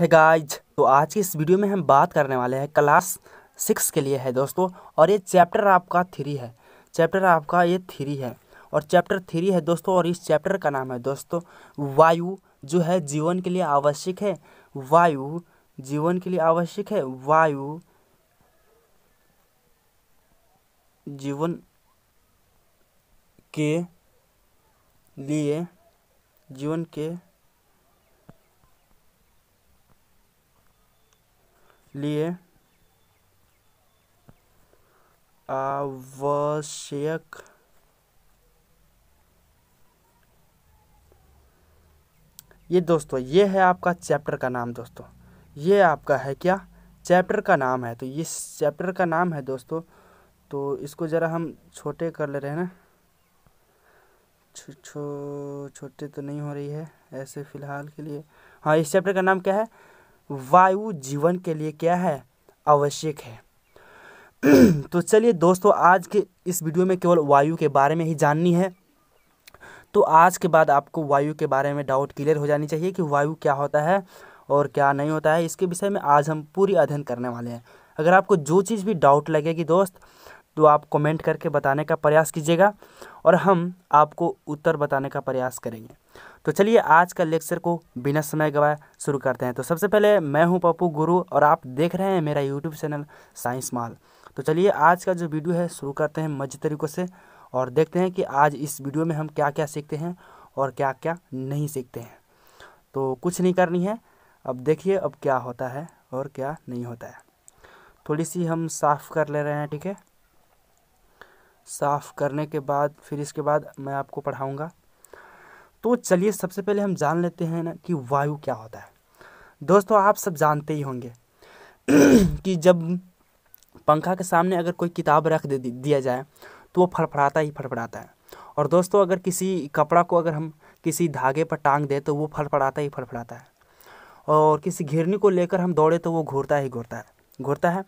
है गाइज तो आज की इस वीडियो में हम बात करने वाले हैं क्लास सिक्स के लिए है दोस्तों और ये चैप्टर आपका थ्री है चैप्टर आपका ये थ्री है और चैप्टर थ्री है दोस्तों और इस चैप्टर का नाम है दोस्तों वायु जो है जीवन के लिए आवश्यक है वायु जीवन के लिए आवश्यक है वायु जीवन के लिए जीवन के लिए आवश्यक ये दोस्तों ये है आपका चैप्टर का नाम दोस्तों ये आपका है क्या चैप्टर का नाम है तो ये चैप्टर का नाम है दोस्तों तो इसको ज़रा हम छोटे कर ले रहे हैं ना छो छो छोटे तो नहीं हो रही है ऐसे फ़िलहाल के लिए हाँ इस चैप्टर का नाम क्या है वायु जीवन के लिए क्या है आवश्यक है तो चलिए दोस्तों आज के इस वीडियो में केवल वायु के बारे में ही जाननी है तो आज के बाद आपको वायु के बारे में डाउट क्लियर हो जानी चाहिए कि वायु क्या होता है और क्या नहीं होता है इसके विषय में आज हम पूरी अध्ययन करने वाले हैं अगर आपको जो चीज़ भी डाउट लगेगी दोस्त तो आप कमेंट करके बताने का प्रयास कीजिएगा और हम आपको उत्तर बताने का प्रयास करेंगे तो चलिए आज का लेक्चर को बिना समय गवाए शुरू करते हैं तो सबसे पहले मैं हूं पप्पू गुरु और आप देख रहे हैं मेरा यूट्यूब चैनल साइंस माल तो चलिए आज का जो वीडियो है शुरू करते हैं मज़े तरीक़ों से और देखते हैं कि आज इस वीडियो में हम क्या क्या सीखते हैं और क्या क्या नहीं सीखते हैं तो कुछ नहीं करनी है अब देखिए अब क्या होता है और क्या नहीं होता है थोड़ी सी हम साफ़ कर ले रहे हैं ठीक है साफ़ करने के बाद फिर इसके बाद मैं आपको पढ़ाऊँगा तो चलिए सबसे पहले हम जान लेते हैं ना कि वायु क्या होता है दोस्तों आप सब जानते ही होंगे कि जब पंखा के सामने अगर कोई किताब रख दे दिया जाए तो वो फड़फड़ाता ही फड़फड़ाता है और दोस्तों अगर किसी कपड़ा को अगर हम किसी धागे पर टांग दें तो वो फड़फड़ाता ही फड़फड़ाता है और किसी घिरनी को लेकर हम दौड़े तो वो घूरता ही घूरता है घूरता है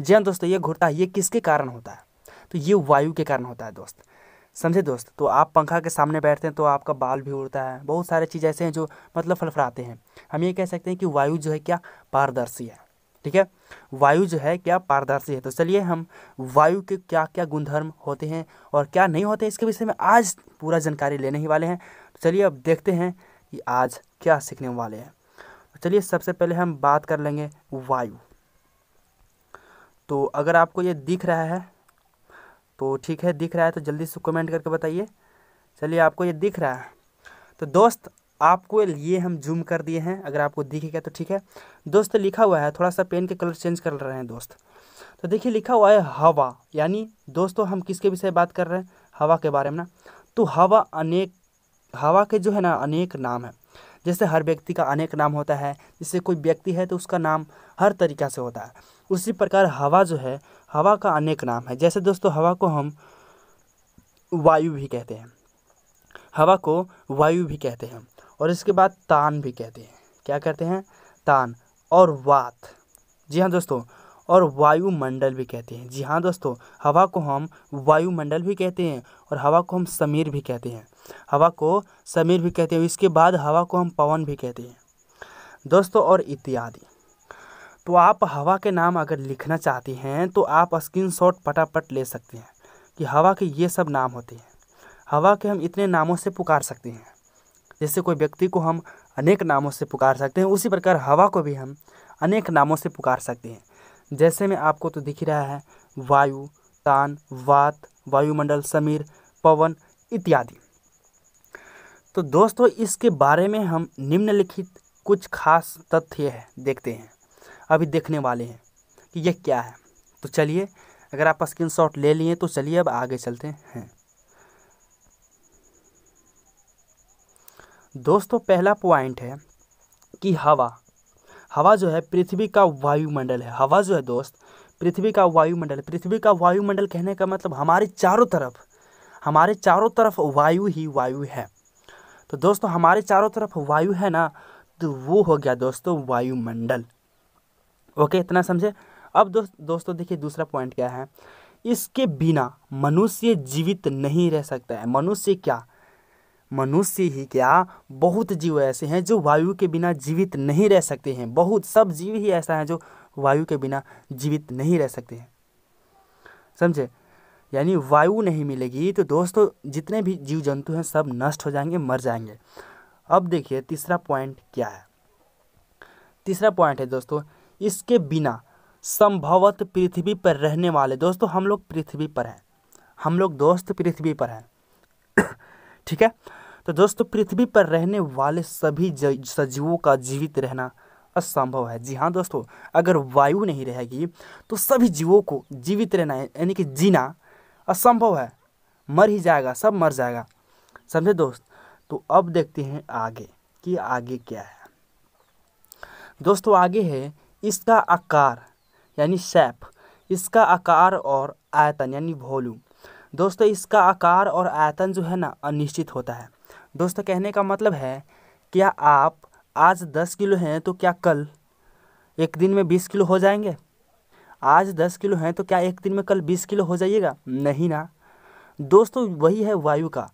जी हाँ दोस्तों ये घूरता है ये किसके कारण होता है तो ये वायु के कारण होता है दोस्त समझे दोस्त तो आप पंखा के सामने बैठते हैं तो आपका बाल भी उड़ता है बहुत सारे चीज़ ऐसे हैं जो मतलब फलफड़ाते हैं हम ये कह सकते हैं कि वायु जो है क्या पारदर्शी है ठीक है वायु जो है क्या पारदर्शी है तो चलिए हम वायु के क्या क्या गुणधर्म होते हैं और क्या नहीं होते इसके विषय में आज पूरा जानकारी लेने ही वाले हैं तो चलिए अब देखते हैं कि आज क्या सीखने वाले हैं तो चलिए सबसे पहले हम बात कर लेंगे वायु तो अगर आपको ये दिख रहा है तो ठीक है दिख रहा है तो जल्दी से कमेंट करके बताइए चलिए आपको ये दिख रहा है तो दोस्त आपको ये हम जूम कर दिए हैं अगर आपको दिखेगा तो ठीक है दोस्त लिखा हुआ है थोड़ा सा पेन के कलर चेंज कर रहे हैं दोस्त तो देखिए लिखा हुआ है हवा यानी दोस्तों हम किसके विषय बात कर रहे हैं हवा के बारे में ना तो हवा अनेक हवा के जो है ना अनेक नाम है जैसे हर व्यक्ति का अनेक नाम होता है जैसे कोई व्यक्ति है तो उसका नाम हर तरीक़ा से होता है उसी प्रकार हवा जो है हवा का अनेक नाम है जैसे दोस्तों हवा को हम वायु भी कहते हैं हवा को वायु भी कहते हैं और इसके बाद तान भी कहते हैं क्या कहते हैं तान और वात जी हाँ दोस्तों और वायुमंडल भी कहते हैं जी हाँ दोस्तों हवा को हम वायुमंडल भी कहते हैं और हवा को हम समीर भी कहते हैं हवा को समीर भी कहते हैं इसके बाद हवा को हम पवन भी कहते हैं दोस्तों और इत्यादि तो आप हवा के नाम अगर लिखना चाहते हैं तो आप स्क्रीन शॉट पटापट ले सकते हैं कि हवा के ये सब नाम होते हैं हवा के हम इतने नामों से पुकार सकते हैं जैसे कोई व्यक्ति को हम अनेक नामों से पुकार सकते हैं उसी प्रकार हवा को भी हम अनेक नामों से पुकार सकते हैं जैसे में आपको तो दिख रहा है वायु तान वात वायुमंडल समीर पवन इत्यादि तो दोस्तों इसके बारे में हम निम्नलिखित कुछ खास तथ्य है देखते हैं अभी देखने वाले हैं कि ये क्या है तो चलिए अगर आप स्क्रीन शॉट ले लिए तो चलिए अब आगे चलते हैं दोस्तों पहला पॉइंट है कि हवा हवा जो है पृथ्वी का वायुमंडल है हवा जो है दोस्त पृथ्वी का वायुमंडल पृथ्वी का वायुमंडल कहने का मतलब हमारे चारों तरफ हमारे चारों तरफ वायु ही वायु है तो दोस्तों हमारे चारों तरफ वायु है ना तो वो हो गया दोस्तों वायुमंडल ओके इतना समझे अब दोस्त दोस्तों देखिए दूसरा पॉइंट क्या है इसके बिना मनुष्य जीवित नहीं रह सकता है मनुष्य क्या मनुष्य ही क्या बहुत जीव ऐसे हैं जो वायु के बिना जीवित नहीं रह सकते हैं बहुत सब जीव ही ऐसा है जो वायु के बिना जीवित नहीं रह सकते हैं समझे यानी वायु नहीं मिलेगी तो दोस्तों जितने भी जीव जंतु हैं सब नष्ट हो जाएंगे मर जाएंगे अब देखिए तीसरा पॉइंट क्या है तीसरा पॉइंट है दोस्तों इसके बिना संभवत पृथ्वी पर रहने वाले दोस्तों हम लोग पृथ्वी पर हैं हम लोग दोस्त पृथ्वी पर हैं ठीक है तो दोस्तों पृथ्वी पर रहने वाले सभी सजीवों का जीवित रहना असंभव है जी हाँ दोस्तों अगर वायु नहीं रहेगी तो सभी जीवों को जीवित रहना यानी कि जीना असंभव है मर ही जाएगा सब मर जाएगा समझे दोस्त तो अब देखते हैं आगे कि आगे क्या है दोस्तों आगे है इसका आकार यानी सेप इसका आकार और आयतन यानी वॉल्यूम दोस्तों इसका आकार और आयतन जो है ना अनिश्चित होता है दोस्तों कहने का मतलब है क्या आप आज दस किलो हैं तो क्या कल एक दिन में बीस किलो हो जाएंगे आज दस किलो हैं तो क्या एक दिन में कल बीस किलो हो जाइएगा नहीं ना दोस्तों वही है वायु का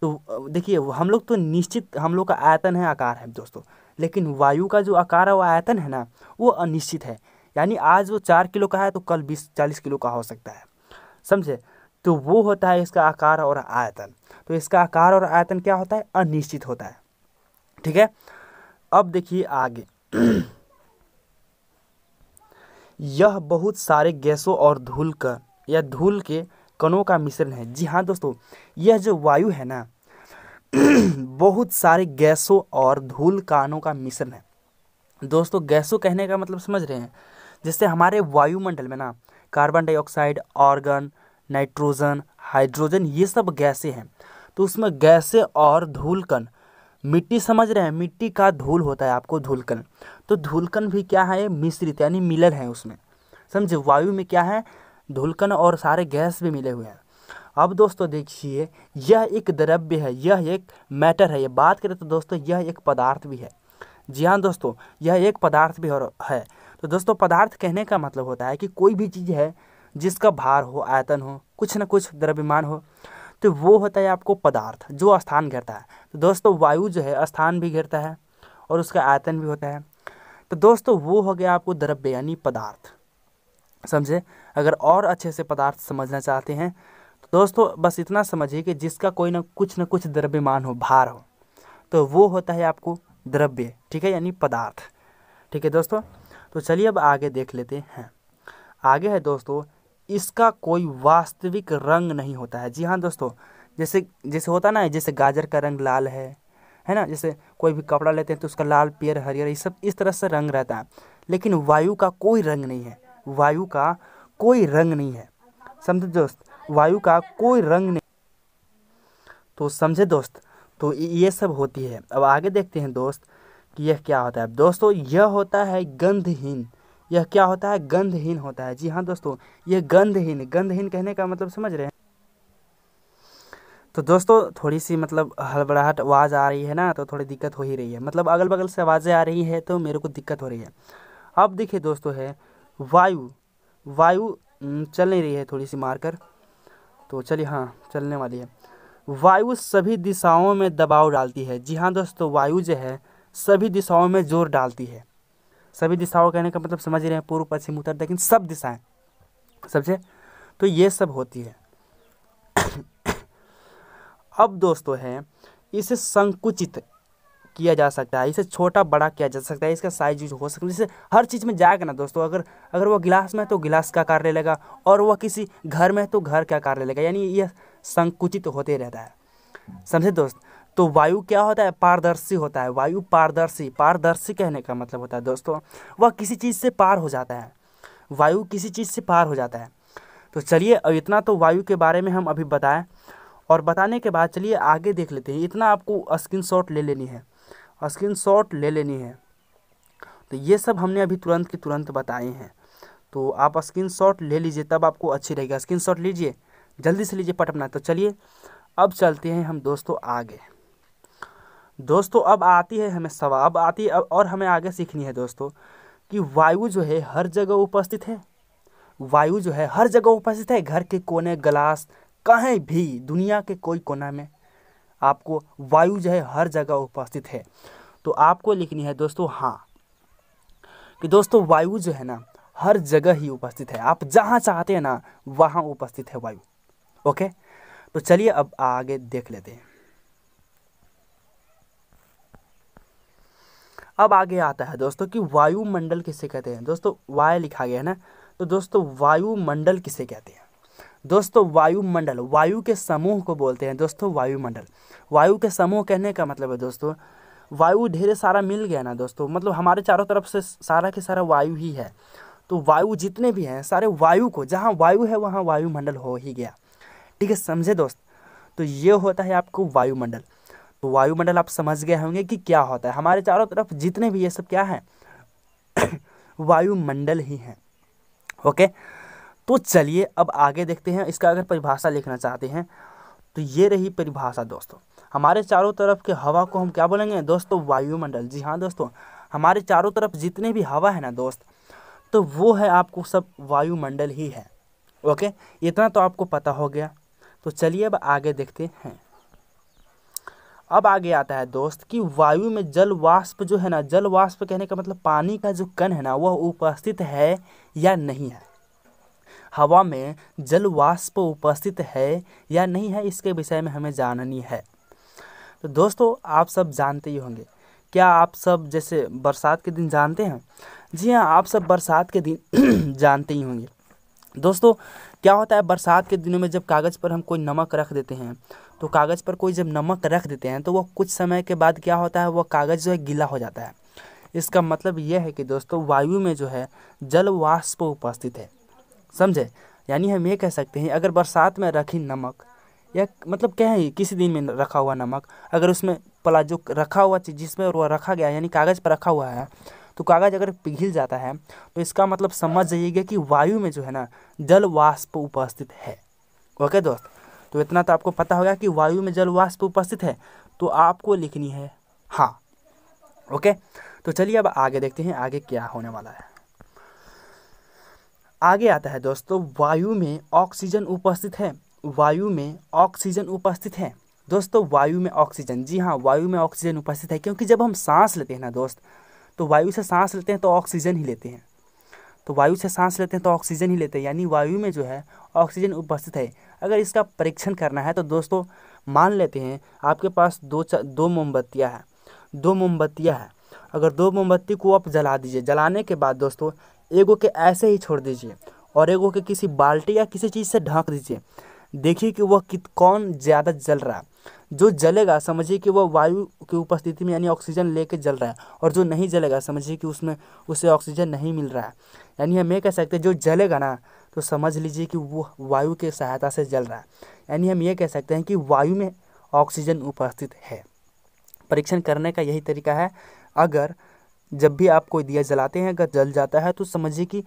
तो देखिए हम लोग तो निश्चित हम लोग का आयतन है आकार है दोस्तों लेकिन वायु का जो आकार है वो आयतन है ना वो अनिश्चित है यानी आज वो चार किलो का है तो कल बीस चालीस किलो का हो सकता है समझे तो वो होता है इसका आकार और आयतन तो इसका आकार और आयतन क्या होता है अनिश्चित होता है ठीक है अब देखिए आगे यह बहुत सारे गैसों और धूल का या धूल के कणों का मिश्रण है जी हाँ दोस्तों यह जो वायु है ना बहुत सारे गैसों और धूल कानों का मिश्रण है दोस्तों गैसों कहने का मतलब समझ रहे हैं जिससे हमारे वायुमंडल में ना carbon dioxide argon nitrogen hydrogen ये सब गैसें हैं तो उसमें गैसें और धूलकन मिट्टी समझ रहे हैं मिट्टी का धूल होता है आपको धूलकन तो धूलकन भी क्या है मिश्रित यानी मिलल है उसमें समझे वायु में क्या है धूलकन और सारे गैस भी मिले हुए हैं अब दोस्तों देखिए यह एक द्रव्य है यह एक मैटर है ये बात करें तो दोस्तों यह एक पदार्थ भी है जी हाँ दोस्तों यह एक पदार्थ भी है तो दोस्तों पदार्थ कहने का मतलब होता है कि कोई भी चीज़ है जिसका भार हो आयतन हो कुछ ना कुछ द्रव्यमान हो तो वो होता है आपको पदार्थ जो स्थान घेरता है तो दोस्तों वायु जो है स्थान भी घेरता है और उसका आयतन भी होता है तो दोस्तों वो हो गया आपको द्रव्य यानी पदार्थ समझे अगर और अच्छे से पदार्थ समझना चाहते हैं दोस्तों बस इतना समझिए कि जिसका कोई ना कुछ ना कुछ द्रव्यमान हो भार हो तो वो होता है आपको द्रव्य ठीक है यानी पदार्थ ठीक है दोस्तों तो चलिए अब आगे देख लेते हैं आगे है दोस्तों इसका कोई वास्तविक रंग नहीं होता है जी हाँ दोस्तों जैसे जैसे होता ना जैसे गाजर का रंग लाल है है ना जैसे कोई भी कपड़ा लेते हैं तो उसका लाल पियर हरियर ये सब इस तरह से रंग रहता है लेकिन वायु का कोई रंग नहीं है वायु का कोई रंग नहीं है समझो दोस्त वायु का कोई रंग नहीं तो समझे दोस्त तो ये सब होती है अब आगे देखते हैं दोस्त कि यह क्या होता है दोस्तों यह होता है गंधहीन यह क्या होता है गंधहीन होता है जी हाँ दोस्तों यह गंधहीन गंधहीन कहने का मतलब समझ रहे हैं तो दोस्तों थोड़ी सी मतलब हड़बड़ाहट आवाज़ आ रही है ना तो थोड़ी दिक्कत हो ही रही है मतलब अगल बगल से आवाज़ें आ रही है तो मेरे को दिक्कत हो रही है अब देखिए दोस्तों है वायु वायु चल नहीं रही है थोड़ी सी मारकर तो चलिए हाँ चलने वाली है वायु सभी दिशाओं में दबाव डालती है जी हाँ दोस्तों वायु जो है सभी दिशाओं में जोर डालती है सभी दिशाओं कहने का मतलब समझ रहे हैं पूर्व पश्चिम उत्तर लेकिन सब दिशाएं समझे तो ये सब होती है अब दोस्तों है इसे संकुचित किया जा सकता है इसे छोटा बड़ा किया जा सकता है इसका साइज यूज हो सकता है इसे हर चीज़ में जाएगा ना दोस्तों अगर अगर वह गिलास में है तो गिलास का कार्य ले लेगा और वह किसी घर में है तो घर का कार्य ले लेगा यानी यह संकुचित होते रहता है समझे दोस्त तो वायु क्या होता है पारदर्शी होता है वायु पारदर्शी पारदर्शी कहने का मतलब होता है दोस्तों वह किसी चीज़ से पार हो जाता है वायु किसी चीज़ से पार हो जाता है तो चलिए इतना तो वायु के बारे में हम अभी बताएं और बताने के बाद चलिए आगे देख लेते हैं इतना आपको स्क्रीनशॉट ले लेनी है स्क्रीनशॉट ले लेनी है तो ये सब हमने अभी तुरंत के तुरंत बताए हैं तो आप स्क्रीनशॉट ले लीजिए तब आपको अच्छी स्क्रीन स्क्रीनशॉट लीजिए जल्दी से लीजिए पटपना तो चलिए अब चलते हैं हम दोस्तों आगे दोस्तों अब आती है हमें सवा अब आती है और हमें आगे सीखनी है दोस्तों कि वायु जो है हर जगह उपस्थित है वायु जो है हर जगह उपस्थित है घर के कोने ग्लास कहीं भी दुनिया के कोई कोना में आपको वायु जो है हर जगह उपस्थित है तो आपको लिखनी है दोस्तों हाँ कि दोस्तों वायु जो है ना हर जगह ही उपस्थित है आप जहाँ चाहते हैं ना वहाँ उपस्थित है वायु ओके तो चलिए अब आगे देख लेते हैं अब आगे आता है दोस्तों कि वायुमंडल किसे कहते हैं दोस्तों वाय लिखा गया है ना तो दोस्तों वायुमंडल किसे कहते हैं दोस्तों वायुमंडल वायु के समूह को बोलते हैं दोस्तों वायुमंडल वायु के समूह कहने का मतलब है दोस्तों वायु ढेर सारा मिल गया ना दोस्तों मतलब हमारे चारों तरफ से सारा के सारा वायु ही है तो वायु जितने भी हैं सारे वायु को जहाँ वायु है वहाँ वायुमंडल हो ही गया ठीक है समझे दोस्त तो ये होता है आपको वायुमंडल तो वायुमंडल आप समझ गए होंगे कि क्या होता है हमारे चारों तरफ जितने भी ये सब क्या है वायुमंडल ही हैं ओके तो चलिए अब आगे देखते हैं इसका अगर परिभाषा लिखना चाहते हैं तो ये रही परिभाषा दोस्तों हमारे चारों तरफ के हवा को हम क्या बोलेंगे दोस्तों वायुमंडल जी हाँ दोस्तों हमारे चारों तरफ जितने भी हवा है ना दोस्त तो वो है आपको सब वायुमंडल ही है ओके इतना तो आपको पता हो गया तो चलिए अब आगे देखते हैं अब आगे आता है दोस्त कि वायु में जल वाष्प जो है ना जल वाष्प कहने का मतलब पानी का जो कण है ना वह उपस्थित है या नहीं है हवा में जल वाष्प उपस्थित है या नहीं है इसके विषय में हमें जाननी है तो दोस्तों आप सब जानते ही होंगे क्या आप सब जैसे बरसात के दिन जानते हैं जी हाँ आप सब बरसात के दिन जानते ही होंगे दोस्तों क्या होता है बरसात के दिनों में जब कागज़ पर हम कोई नमक रख देते हैं तो कागज़ पर कोई जब नमक रख देते हैं तो वह कुछ समय के बाद क्या होता है वह कागज़ जो है गीला हो जाता है इसका मतलब यह है कि दोस्तों वायु में जो है जल वाष्प उपस्थित है समझे यानी हम ये कह सकते हैं अगर बरसात में रखी नमक या मतलब क्या है किसी दिन में रखा हुआ नमक अगर उसमें पला जो रखा हुआ चीज़ जिसमें वह रखा गया यानी कागज़ पर रखा हुआ है तो कागज़ अगर पिघल जाता है तो इसका मतलब समझ जाइएगा कि वायु में जो है ना जल वाष्प उपस्थित है ओके दोस्त तो इतना तो आपको पता होगा कि वायु में जल वाष्प उपस्थित है तो आपको लिखनी है हाँ ओके तो चलिए अब आगे देखते हैं आगे क्या होने वाला है आगे आता है दोस्तों वायु में ऑक्सीजन उपस्थित है वायु में ऑक्सीजन उपस्थित है दोस्तों वायु में ऑक्सीजन जी हाँ वायु में ऑक्सीजन उपस्थित है क्योंकि जब हम सांस लेते हैं ना दोस्त तो वायु से सांस लेते हैं तो ऑक्सीजन ही लेते हैं तो वायु से सांस लेते हैं तो ऑक्सीजन ही लेते हैं यानी वायु में जो है ऑक्सीजन उपस्थित है अगर इसका परीक्षण करना है तो दोस्तों मान लेते हैं आपके पास दो दो मोमबत्तियाँ हैं दो मोमबत्तियाँ हैं अगर दो मोमबत्ती को आप जला दीजिए जलाने के बाद दोस्तों एगो के ऐसे ही छोड़ दीजिए और एगो के किसी बाल्टी या किसी चीज़ से ढक दीजिए देखिए कि वह कित कौन ज़्यादा जल रहा है जो जलेगा समझिए कि वह वायु की उपस्थिति में यानी ऑक्सीजन लेके जल रहा है और जो नहीं जलेगा समझिए कि उसमें उसे ऑक्सीजन नहीं मिल रहा है यानी हम ये कह सकते हैं जो जलेगा ना तो समझ लीजिए कि वो वायु के सहायता से जल रहा है यानी हम ये कह सकते हैं कि वायु में ऑक्सीजन उपस्थित है परीक्षण करने का यही तरीका है अगर जब भी आप कोई दिया जलाते हैं अगर जल जाता है तो समझिए कि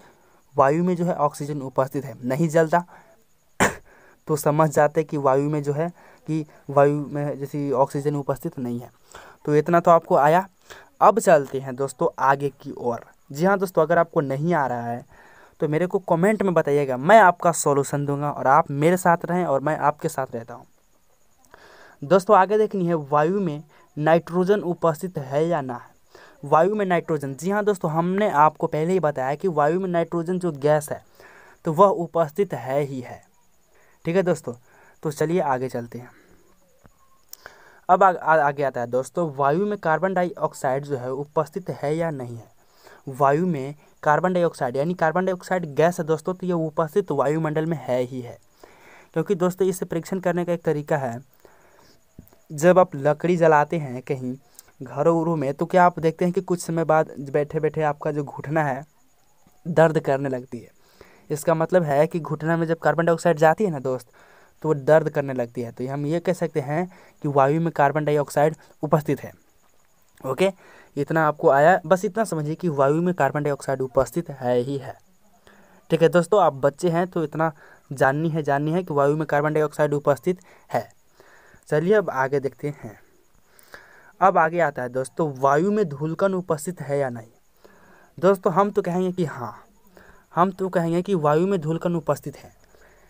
वायु में जो है ऑक्सीजन उपस्थित है नहीं जलता तो समझ जाते कि वायु में जो है कि वायु में जैसे ऑक्सीजन उपस्थित नहीं है तो इतना तो आपको आया अब चलते हैं दोस्तों आगे की ओर जी हाँ दोस्तों अगर आपको नहीं आ रहा है तो मेरे को कमेंट में बताइएगा मैं आपका सॉल्यूशन दूंगा और आप मेरे साथ रहें और मैं आपके साथ रहता हूँ दोस्तों आगे देखनी है वायु में नाइट्रोजन उपस्थित है या ना है वायु में नाइट्रोजन जी हाँ दोस्तों हमने आपको पहले ही बताया कि वायु में नाइट्रोजन जो गैस है तो वह उपस्थित है ही है ठीक है दोस्तों तो चलिए आगे चलते हैं अब आ, आ, आगे आता है दोस्तों वायु में कार्बन डाइऑक्साइड जो है उपस्थित है या नहीं है वायु में कार्बन डाइऑक्साइड यानी कार्बन डाइऑक्साइड गैस है दोस्तों तो यह उपस्थित वायुमंडल में है ही है क्योंकि दोस्तों इसे परीक्षण करने का एक तरीका है जब आप लकड़ी जलाते हैं कहीं घरों उरों में तो क्या आप देखते हैं कि कुछ समय बाद बैठे बैठे आपका जो घुटना है दर्द करने लगती है इसका मतलब है कि घुटना में जब कार्बन डाइऑक्साइड जाती है ना दोस्त तो वो दर्द करने लगती है तो हम ये कह सकते हैं कि वायु में कार्बन डाइऑक्साइड उपस्थित है ओके इतना आपको आया बस इतना समझिए कि वायु में कार्बन डाइऑक्साइड उपस्थित है ही है ठीक है दोस्तों आप बच्चे हैं तो इतना जाननी है जाननी है कि वायु में कार्बन डाइऑक्साइड उपस्थित है चलिए अब आगे देखते हैं अब आगे आता है दोस्तों वायु में धूलकन उपस्थित है या नहीं दोस्तों हम तो कहेंगे कि हाँ हम तो कहेंगे कि वायु में धूलकन उपस्थित है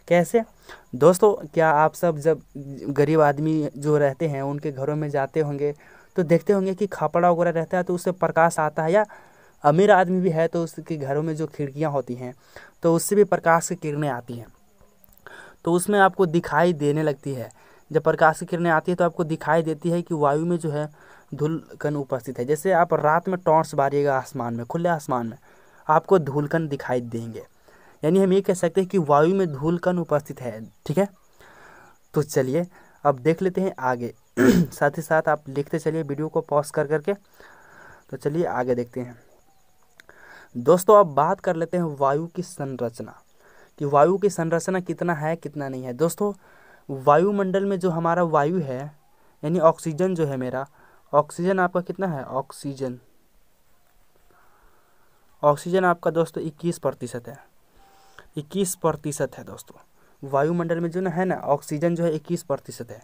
कैसे दोस्तों क्या आप सब जब गरीब आदमी जो रहते हैं उनके घरों में जाते होंगे तो देखते होंगे कि खापड़ा वगैरह रहता है तो उससे प्रकाश आता है या अमीर आदमी भी है तो उसके घरों में जो खिड़कियाँ होती हैं तो उससे भी प्रकाश की किरणें आती हैं तो उसमें आपको दिखाई देने लगती है जब प्रकाश की किरणें आती है तो आपको दिखाई देती है कि वायु में जो है धूलकन उपस्थित है जैसे आप रात में टॉर्च मारिएगा आसमान में खुले आसमान में आपको धूलकन दिखाई देंगे यानी हम ये कह सकते हैं कि वायु में धूलकन उपस्थित है ठीक है तो चलिए अब देख लेते हैं आगे साथ ही साथ आप लिखते चलिए वीडियो को पॉज कर करके तो चलिए आगे देखते हैं दोस्तों अब बात कर लेते हैं वायु की संरचना कि वायु की संरचना कितना है कितना नहीं है दोस्तों वायुमंडल में जो हमारा वायु है यानी ऑक्सीजन जो है मेरा ऑक्सीजन आपका कितना है ऑक्सीजन ऑक्सीजन आपका दोस्तों इक्कीस प्रतिशत है इक्कीस प्रतिशत है दोस्तों वायुमंडल में जो ना है ना ऑक्सीजन जो है इक्कीस प्रतिशत है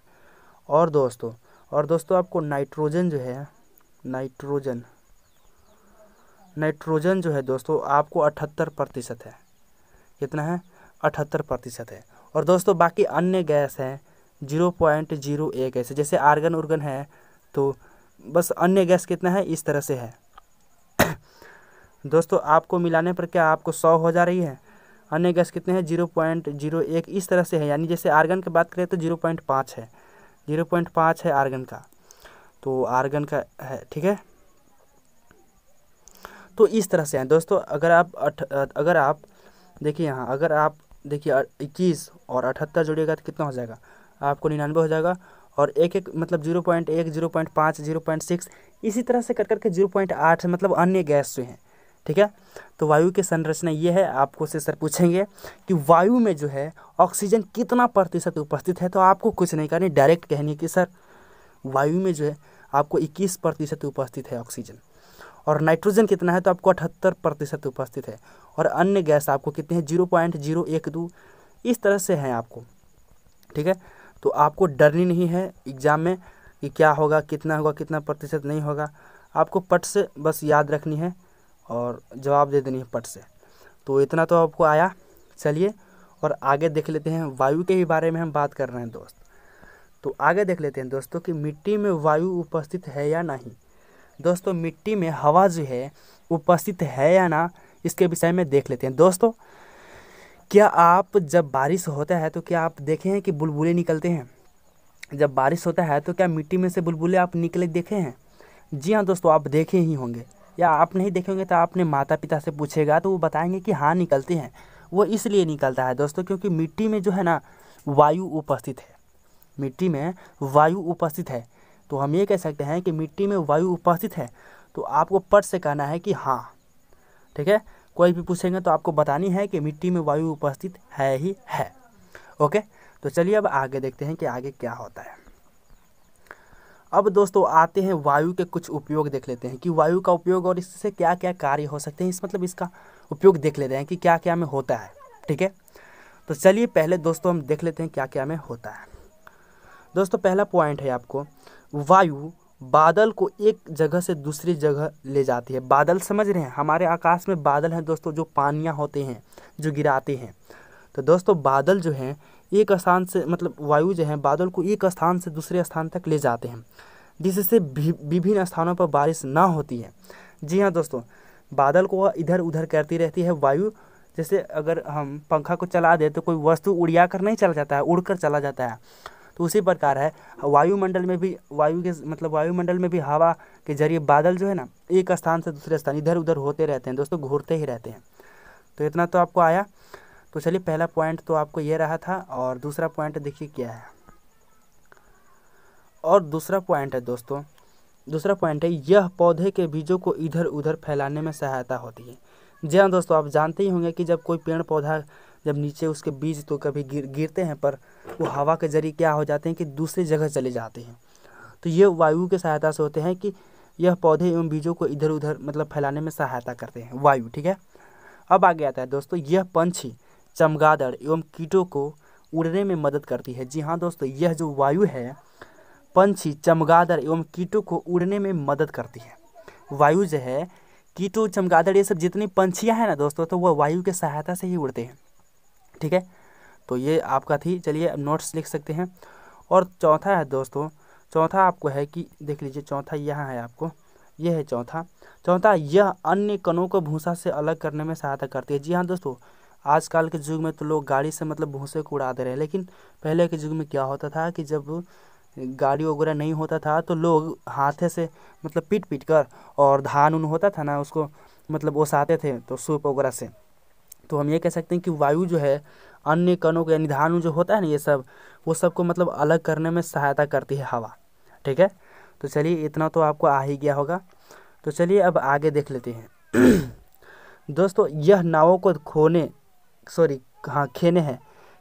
और दोस्तों और दोस्तों आपको नाइट्रोजन जो है नाइट्रोजन नाइट्रोजन जो है दोस्तों आपको अठहत्तर प्रतिशत है कितना है अठहत्तर प्रतिशत है और दोस्तों बाकी अन्य गैस हैं जीरो पॉइंट जीरो एक ऐसे जैसे आर्गन उर्गन है तो बस अन्य गैस कितना है इस तरह से है दोस्तों आपको मिलाने पर क्या आपको सौ हो जा रही है अन्य गैस कितने हैं जीरो पॉइंट जीरो एक इस तरह से है यानी जैसे आर्गन की बात करें तो जीरो पॉइंट पाँच है जीरो पॉइंट पाँच है आर्गन का तो आर्गन का है ठीक है तो इस तरह से हैं दोस्तों अगर आप अठ अगर आप देखिए यहाँ अगर आप देखिए इक्कीस और अठहत्तर जोड़िएगा तो कितना हो जाएगा आपको निन्यानवे हो जाएगा और एक एक मतलब जीरो पॉइंट एक जीरो पॉइंट पाँच जीरो पॉइंट सिक्स इसी तरह से कर करके जीरो पॉइंट आठ मतलब अन्य गैस जो हैं ठीक है तो वायु की संरचना ये है आपको से सर पूछेंगे कि वायु में जो है ऑक्सीजन कितना प्रतिशत उपस्थित है तो आपको कुछ नहीं करनी डायरेक्ट कहनी कि सर वायु में जो है आपको इक्कीस प्रतिशत उपस्थित है ऑक्सीजन और नाइट्रोजन कितना है तो आपको अठहत्तर प्रतिशत उपस्थित है और अन्य गैस आपको कितने हैं जीरो पॉइंट जीरो एक दो इस तरह से हैं आपको ठीक है तो आपको डरनी नहीं है एग्ज़ाम में कि क्या होगा कितना होगा कितना प्रतिशत नहीं होगा आपको पट से बस याद रखनी है और जवाब दे देनी है पट से तो इतना तो आपको आया चलिए और आगे देख लेते हैं वायु के ही बारे में हम बात कर रहे हैं दोस्त तो आगे देख लेते हैं दोस्तों कि मिट्टी में वायु उपस्थित है या नहीं दोस्तों मिट्टी में हवा जो है उपस्थित है या ना इसके विषय में देख लेते हैं दोस्तों क्या आप जब बारिश होता है तो क्या आप देखे हैं कि बुलबुले निकलते हैं जब बारिश होता है तो क्या मिट्टी में से बुलबुले आप निकले देखे हैं जी हाँ दोस्तों आप देखे ही होंगे या आप नहीं होंगे तो आपने माता पिता से पूछेगा तो वो बताएंगे कि हाँ निकलते हैं वो इसलिए निकलता है दोस्तों क्योंकि मिट्टी में जो है ना वायु उपस्थित है मिट्टी में वायु उपस्थित है तो हम ये कह सकते हैं कि मिट्टी में वायु उपस्थित है तो आपको पट से कहना है कि हाँ ठीक है कोई भी पूछेंगे तो आपको बतानी है कि मिट्टी में वायु उपस्थित है ही है ओके तो चलिए अब आगे देखते हैं कि आगे क्या होता है अब दोस्तों आते हैं वायु के कुछ उपयोग देख लेते हैं कि वायु का उपयोग और इससे क्या क्या कार्य हो सकते हैं इस मतलब इसका उपयोग देख लेते हैं कि क्या क्या में होता है ठीक है तो चलिए पहले दोस्तों हम देख लेते हैं क्या क्या में होता है दोस्तों पहला पॉइंट है आपको वायु बादल को एक जगह से दूसरी जगह ले जाती है बादल समझ रहे हैं हमारे आकाश में बादल हैं दोस्तों जो पानियाँ होते हैं जो गिराते हैं तो दोस्तों बादल जो हैं एक स्थान से मतलब वायु जो है बादल को एक स्थान से दूसरे स्थान तक ले जाते हैं जिससे विभिन्न स्थानों पर बारिश ना होती है जी हाँ दोस्तों बादल को इधर उधर करती रहती है वायु जैसे अगर हम पंखा को चला दें तो कोई वस्तु उड़िया कर नहीं चला जाता है उड़कर चला जाता है तो उसी प्रकार है वायुमंडल में भी वायु के मतलब वायुमंडल में भी हवा के जरिए बादल जो है ना एक स्थान से दूसरे स्थान इधर उधर होते रहते हैं दोस्तों घूरते ही रहते हैं तो इतना तो आपको आया तो चलिए पहला पॉइंट तो आपको ये रहा था और दूसरा पॉइंट देखिए क्या है और दूसरा पॉइंट है दोस्तों दूसरा पॉइंट है यह पौधे के बीजों को इधर उधर फैलाने में सहायता होती है जी हाँ दोस्तों आप जानते ही होंगे कि जब कोई पेड़ पौधा जब नीचे उसके बीज तो कभी गिर गिरते हैं पर वो हवा के जरिए क्या हो जाते हैं कि दूसरी जगह चले जाते हैं तो ये वायु के सहायता से होते हैं कि यह पौधे एवं बीजों को इधर उधर मतलब फैलाने में सहायता करते हैं वायु ठीक है अब आगे आता है दोस्तों यह पंछी चमगादड़ एवं कीटों को उड़ने में मदद करती है जी हाँ दोस्तों यह जो वायु है पंछी चमगादड़ एवं कीटों को उड़ने में मदद करती है वायु जो है कीटों चमगादड़ ये सब जितनी पंछियाँ हैं ना दोस्तों तो वह वायु के सहायता से ही उड़ते हैं ठीक है तो ये आपका थी चलिए नोट्स लिख सकते हैं और चौथा है दोस्तों चौथा आपको है कि देख लीजिए चौथा यहाँ है आपको यह है चौथा चौथा यह अन्य कणों को भूसा से अलग करने में सहायता करती है जी हाँ दोस्तों आजकल के युग में तो लोग गाड़ी से मतलब भूसे को उड़ा दे रहे हैं लेकिन पहले के युग में क्या होता था कि जब गाड़ी वगैरह नहीं होता था तो लोग हाथे से मतलब पीट पीट कर और धान उन होता था ना उसको मतलब ओसाते थे तो सूप वगैरह से तो हम ये कह सकते हैं कि वायु जो है अन्य कणों के निधान जो होता है ना ये सब वो सबको मतलब अलग करने में सहायता करती है हवा ठीक है तो चलिए इतना तो आपको आ ही गया होगा तो चलिए अब आगे देख लेते हैं दोस्तों यह नावों को खोने सॉरी हाँ खेने हैं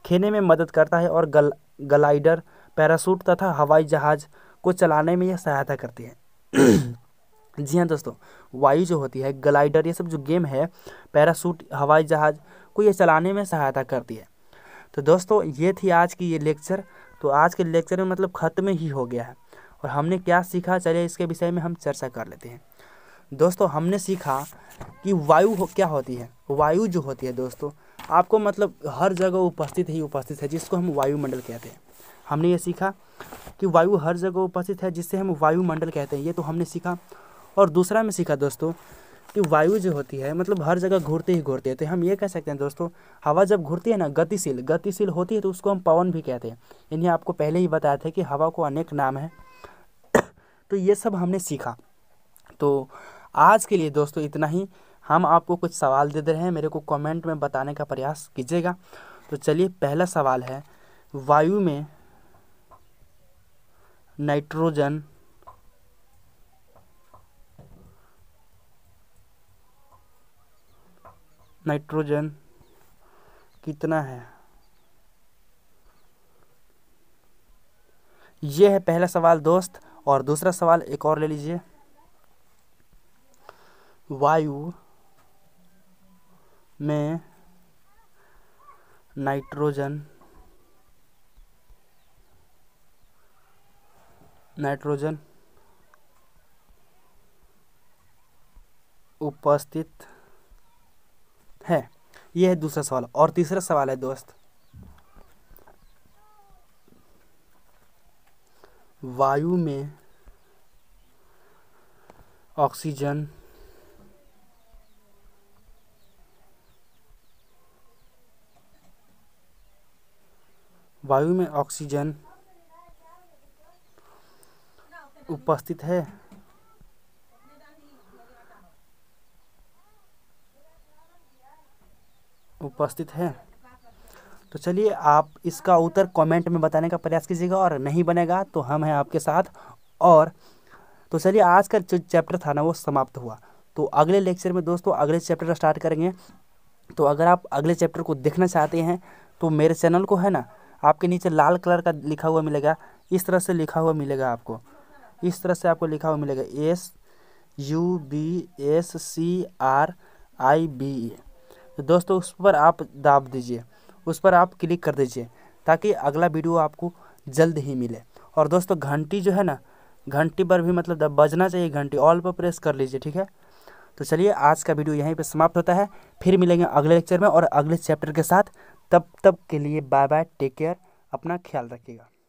खेने में मदद करता है और गल ग्लाइडर पैरासूट तथा हवाई जहाज़ को चलाने में यह सहायता करती है जी हाँ दोस्तों वायु जो होती है ग्लाइडर ये सब जो गेम है पैरासूट हवाई जहाज़ को ये चलाने में सहायता करती है तो दोस्तों ये थी आज की ये लेक्चर तो आज के लेक्चर में मतलब ख़त्म ही हो गया है और हमने क्या सीखा चलिए इसके विषय में हम चर्चा कर लेते हैं दोस्तों हमने सीखा कि वायु हो, क्या होती है वायु जो होती है दोस्तों आपको मतलब हर जगह उपस्थित ही उपस्थित है जिसको हम वायुमंडल कहते हैं हमने ये सीखा कि वायु हर जगह उपस्थित है जिससे हम वायुमंडल कहते हैं ये तो हमने सीखा और दूसरा में सीखा दोस्तों कि वायु जो होती है मतलब हर जगह घूरती ही घूरती है तो हम ये कह सकते हैं दोस्तों हवा जब घूरती है ना गतिशील गतिशील होती है तो उसको हम पवन भी कहते हैं इन्हें आपको पहले ही बताया था कि हवा को अनेक नाम है तो ये सब हमने सीखा तो आज के लिए दोस्तों इतना ही हम आपको कुछ सवाल दे दे रहे हैं मेरे को कमेंट में बताने का प्रयास कीजिएगा तो चलिए पहला सवाल है वायु में नाइट्रोजन नाइट्रोजन कितना है यह है पहला सवाल दोस्त और दूसरा सवाल एक और ले लीजिए वायु में नाइट्रोजन नाइट्रोजन उपस्थित है यह है दूसरा सवाल और तीसरा सवाल है दोस्त वायु में ऑक्सीजन वायु में ऑक्सीजन उपस्थित है उपस्थित है तो चलिए आप इसका उत्तर कमेंट में बताने का प्रयास कीजिएगा और नहीं बनेगा तो हम हैं आपके साथ और तो चलिए आज का जो चैप्टर था ना वो समाप्त हुआ तो अगले लेक्चर में दोस्तों अगले चैप्टर स्टार्ट करेंगे तो अगर आप अगले चैप्टर को देखना चाहते हैं तो मेरे चैनल को है ना आपके नीचे लाल कलर का लिखा हुआ मिलेगा इस तरह से लिखा हुआ मिलेगा आपको इस तरह से आपको लिखा हुआ मिलेगा S U B S C R I B तो दोस्तों उस पर आप दाब दीजिए उस पर आप क्लिक कर दीजिए ताकि अगला वीडियो आपको जल्द ही मिले और दोस्तों घंटी जो है ना घंटी पर भी मतलब बजना चाहिए घंटी ऑल पर प्रेस कर लीजिए ठीक है तो चलिए आज का वीडियो यहीं पे समाप्त होता है फिर मिलेंगे अगले लेक्चर में और अगले चैप्टर के साथ तब तब के लिए बाय बाय टेक केयर अपना ख्याल रखिएगा